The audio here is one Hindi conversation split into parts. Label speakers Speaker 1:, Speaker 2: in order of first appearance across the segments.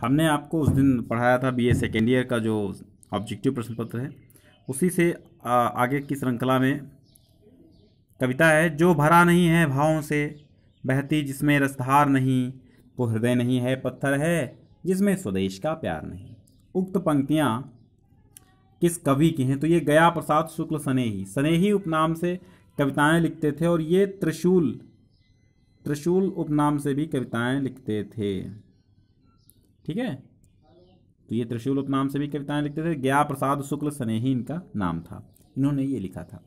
Speaker 1: हमने आपको उस दिन पढ़ाया था बीए सेकेंड ईयर का जो ऑब्जेक्टिव प्रश्न पत्र है उसी से आ, आगे की श्रृंखला में कविता है जो भरा नहीं है भावों से बहती जिसमें रसधार नहीं को हृदय नहीं है पत्थर है जिसमें स्वदेश का प्यार नहीं उक्त पंक्तियाँ किस कवि की हैं तो ये गया प्रसाद शुक्ल स्नेही स्नेही उपनाम से कविताएं लिखते थे और ये त्रिशूल त्रिशूल उपनाम से भी कविताएं लिखते थे ठीक है तो ये त्रिशूल उपनाम से भी कविताएं लिखते थे गया प्रसाद शुक्ल स्नेही इनका नाम था इन्होंने ये लिखा था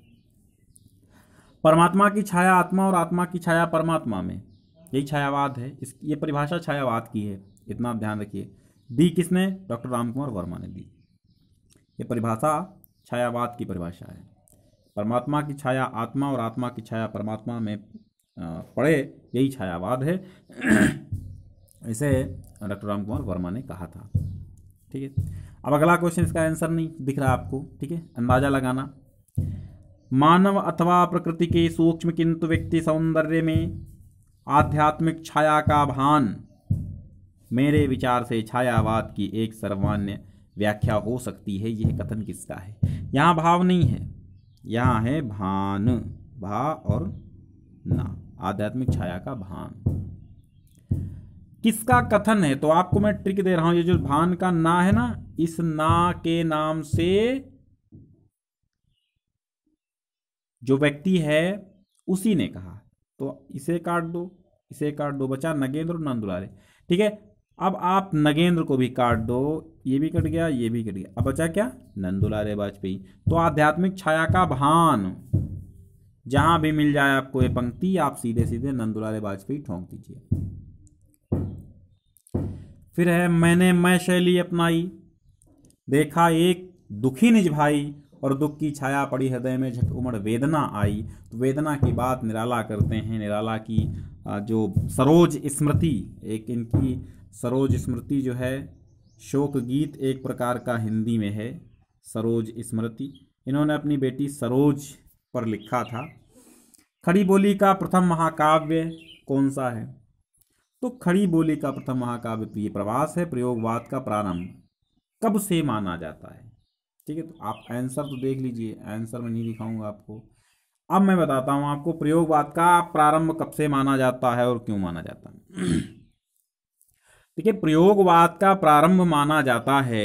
Speaker 1: परमात्मा की छाया आत्मा और आत्मा की छाया परमात्मा में यही छायावाद है इस ये परिभाषा छायावाद की है इतना ध्यान रखिए दी किसने डॉक्टर राम कुमार वर्मा ने दी ये परिभाषा छायावाद की परिभाषा है परमात्मा की छाया आत्मा और आत्मा की छाया परमात्मा में पड़े यही छायावाद है ऐसे डॉक्टर राम कुमार वर्मा ने कहा था ठीक है अब अगला क्वेश्चन इसका आंसर नहीं दिख रहा आपको ठीक है अंदाजा लगाना मानव अथवा प्रकृति के सूक्ष्म किंतु व्यक्ति सौंदर्य में आध्यात्मिक छाया का भान मेरे विचार से छायावाद की एक सर्वान्य व्याख्या हो सकती है यह कथन किसका है यहाँ भाव नहीं है यहाँ है भान भा और ना आध्यात्मिक छाया का भान किसका कथन है तो आपको मैं ट्रिक दे रहा हूं ये जो भान का ना है ना इस ना के नाम से जो व्यक्ति है उसी ने कहा तो इसे काट दो इसे काट दो बचा नगेंद्र और नंदुलारे ठीक है अब आप नगेंद्र को भी काट दो ये भी कट गया ये भी कट गया अब बचा क्या नंदुलारे वाजपेयी तो आध्यात्मिक छाया का भान जहां भी मिल जाए आपको ये पंक्ति आप सीधे सीधे नंदुलारे वाजपेयी ठोंक दीजिए फिर है मैंने मैं शैली अपनाई देखा एक दुखी निज भाई और दुख की छाया पड़ी हृदय में झट उमड़ वेदना आई तो वेदना की बात निराला करते हैं निराला की जो सरोज स्मृति एक इनकी सरोज स्मृति जो है शोक गीत एक प्रकार का हिंदी में है सरोज स्मृति इन्होंने अपनी बेटी सरोज पर लिखा था खड़ी बोली का प्रथम महाकाव्य कौन सा है तो खड़ी बोली का प्रथम महाकाव्य प्रिय तो प्रवास है प्रयोगवाद का प्रारंभ कब से माना जाता है ठीक है तो आप आंसर तो देख लीजिए आंसर में नहीं दिखाऊंगा आपको अब मैं बताता हूँ आपको प्रयोगवाद का प्रारंभ कब से माना जाता है और क्यों माना जाता है देखिए प्रयोगवाद का प्रारंभ माना जाता है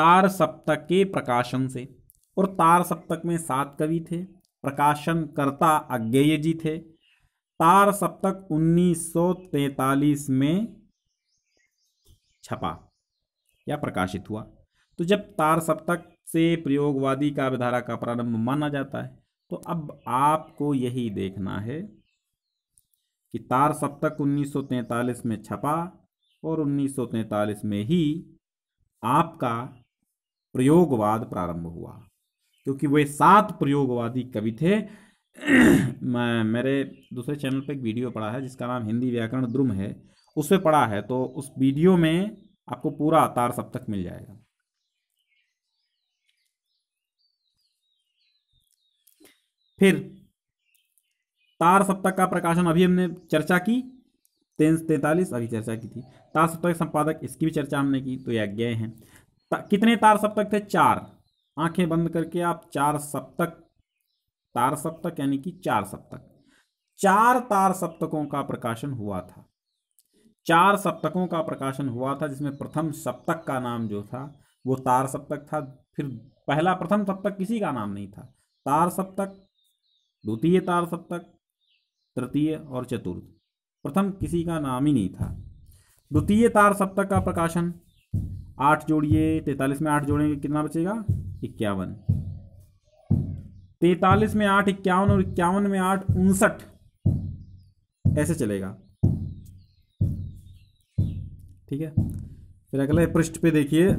Speaker 1: तार सप्तक के प्रकाशन से और तार सप्तक में सात कवि थे प्रकाशन करता अज्ञेय जी थे तार सप्तक 1943 में छपा या प्रकाशित हुआ तो जब तार सप्तक से प्रयोगवादी काव्यधारा का प्रारंभ माना जाता है तो अब आपको यही देखना है कि तार सप्तक 1943 में छपा और 1943 में ही आपका प्रयोगवाद प्रारंभ हुआ क्योंकि वे सात प्रयोगवादी कवि थे मैं मेरे दूसरे चैनल पे एक वीडियो पढ़ा है जिसका नाम हिंदी व्याकरण द्रुम है उस पर पढ़ा है तो उस वीडियो में आपको पूरा तार सप्तक मिल जाएगा फिर तार सप्तक का प्रकाशन अभी हमने चर्चा की तेन तैतालीस अभी चर्चा की थी तार सप्तक संपादक इसकी भी चर्चा हमने की तो यह आज्ञाएँ हैं ता, कितने तार सप्तक थे चार आंखें बंद करके आप चार सप्तक तार सप्तक यानी कि चार सप्तक चार तार सप्तकों का प्रकाशन हुआ था चार सप्तकों का प्रकाशन हुआ था जिसमें प्रथम सप्तक का नाम जो था वो तार सप्तक था फिर पहला प्रथम सप्तक किसी का नाम नहीं था तार सप्तक द्वितीय तार सप्तक तृतीय और चतुर्थ प्रथम किसी का नाम ही नहीं था द्वितीय तार सप्तक का प्रकाशन आठ जोड़िए तैतालीस में आठ जोड़ेंगे कितना बचेगा इक्यावन तैतालीस में आठ इक्यावन और इक्यावन में आठ उनसठ ऐसे चलेगा ठीक है फिर अगले पृष्ठ पे देखिए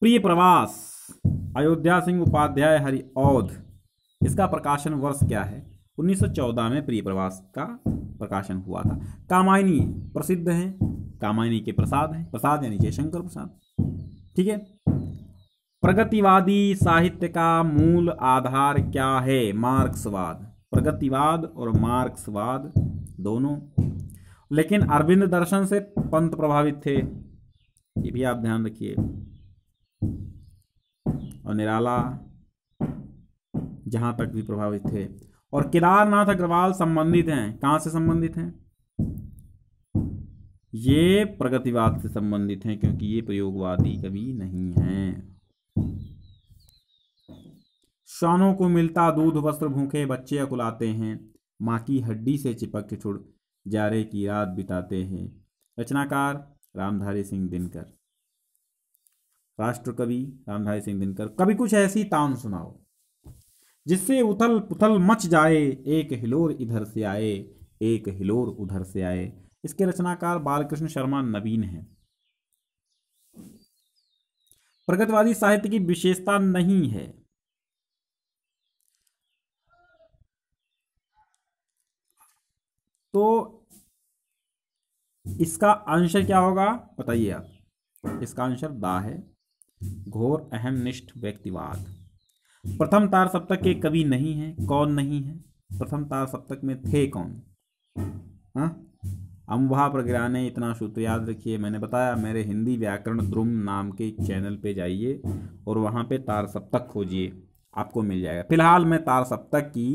Speaker 1: प्रिय प्रवास अयोध्या सिंह उपाध्याय हरिऔध इसका प्रकाशन वर्ष क्या है 1914 में प्रिय प्रवास का प्रकाशन हुआ था कामायनी प्रसिद्ध है कामायनी के प्रसाद हैं प्रसाद यानी जयशंकर प्रसाद ठीक है प्रगतिवादी साहित्य का मूल आधार क्या है मार्क्सवाद प्रगतिवाद और मार्क्सवाद दोनों लेकिन अरविंद दर्शन से पंत प्रभावित थे ये भी आप ध्यान रखिए और निराला जहां तक भी प्रभावित थे और केदारनाथ अग्रवाल संबंधित हैं कहां से संबंधित हैं ये प्रगतिवाद से संबंधित हैं क्योंकि ये प्रयोगवादी कवि नहीं हैं शानों को मिलता दूध वस्त्र भूखे बच्चे अकुलाते हैं माँ की हड्डी से चिपक के छुड़ जारे की रात बिताते हैं रचनाकार रामधारी सिंह दिनकर राष्ट्र कवि रामधारी सिंह दिनकर कभी कुछ ऐसी तान सुनाओ जिससे उथल पुथल मच जाए एक हिलोर इधर से आए एक हिलोर उधर से आए इसके रचनाकार बालकृष्ण शर्मा नवीन हैं प्रगतवादी साहित्य की विशेषता नहीं है तो इसका आंसर क्या होगा बताइए आप इसका आंसर दा है घोर अहम निष्ठ व्यक्तिवाद प्रथम तार सप्तक के कवि नहीं है कौन नहीं है प्रथम तार सप्तक में थे कौन हाँ? अम्बहा प्रज्ञा इतना सूत्र याद रखिए मैंने बताया मेरे हिंदी व्याकरण ध्रुम नाम के चैनल पे जाइए और वहाँ पे तार सप्तक खोजिए आपको मिल जाएगा फिलहाल मैं तार सप्तक की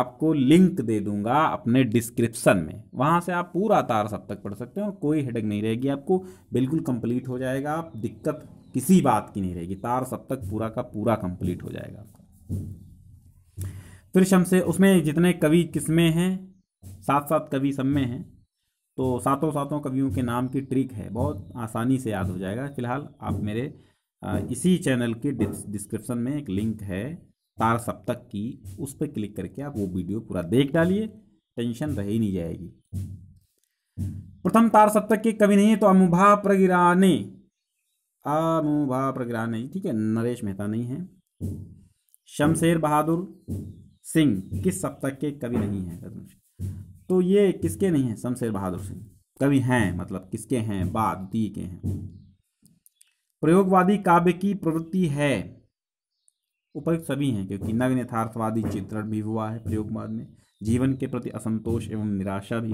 Speaker 1: आपको लिंक दे दूंगा अपने डिस्क्रिप्शन में वहाँ से आप पूरा तार सप्तक पढ़ सकते हैं और कोई हेडक नहीं रहेगी आपको बिल्कुल कंप्लीट हो जाएगा आप दिक्कत किसी बात की नहीं रहेगी तार सप्तक पूरा का पूरा कंप्लीट हो जाएगा आपका फिर शमसे उसमें जितने कवि किस्में हैं साथ सात कवि सब में हैं तो सातों सातों कवियों के नाम की ट्रिक है बहुत आसानी से याद हो जाएगा फिलहाल आप मेरे इसी चैनल के डिस्क्रिप्शन में एक लिंक है तार सप्तक की उस पर क्लिक करके आप वो वीडियो पूरा देख डालिए टेंशन रह ही नहीं जाएगी प्रथम तार सप्तक के कवि नहीं है तो अमुभा प्रगिराने अमुभा प्रगिराने ठीक है नरेश मेहता नहीं है शमशेर बहादुर सिंह किस सप्तक के कवि नहीं है तो ये किसके नहीं है शमशेर बहादुर सिंह कवि हैं मतलब किसके हैं बाद दी के हैं प्रयोगवादी काव्य की प्रवृत्ति है उपयुक्त सभी हैं क्योंकि नग्न यथार्थवादी चित्रण भी हुआ है प्रयोगवाद में जीवन के प्रति असंतोष एवं निराशा भी